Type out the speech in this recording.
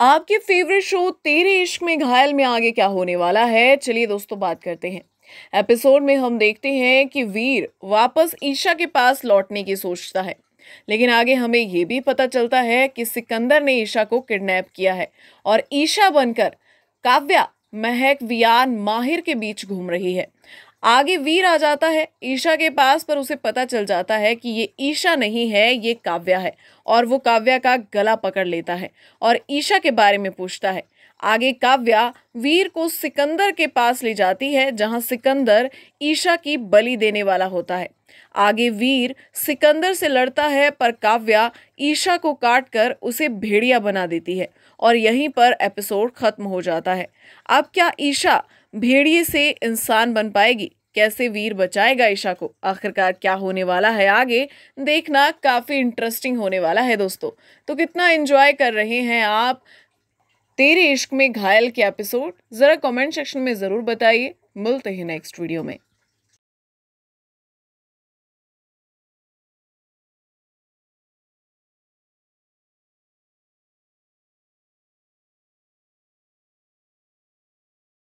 आपके favourite show तेरे इश्क में घायल में आगे क्या होने वाला है चलिए दोस्तों बात करते हैं एपिसोड में हम देखते हैं कि वीर वापस ईशा के पास लौटने की सोचता है लेकिन आगे हमें यह भी पता चलता है कि सिकंदर ने ईशा को किडनैप किया है और ईशा बनकर काव्या महक वियान माहिर के बीच घूम रही है आगे वीर आ जाता है ईशा के पास पर उसे पता चल जाता है कि ये ईशा नहीं है ये काव्या है और वो काव्या का गला पकड़ लेता है और ईशा के बारे में पूछता है आगे काव्या वीर को सिकंदर के पास ले जाती है जहां सिकंदर ईशा की बलि देने वाला होता है आगे वीर सिकंदर से लड़ता है पर काव्या ईशा को काटकर उसे भेड़िया बना देती है और यहीं पर एपिसोड खत्म हो जाता है अब क्या ईशा भेड़िए से इंसान बन पाएगी कैसे वीर बचाएगा ईशा को आखिरकार क्या होने वाला है आगे देखना काफ़ी इंटरेस्टिंग होने वाला है दोस्तों तो कितना एंजॉय कर रहे हैं आप तेरे इश्क में घायल के एपिसोड ज़रा कमेंट सेक्शन में ज़रूर बताइए मिलते हैं नेक्स्ट वीडियो में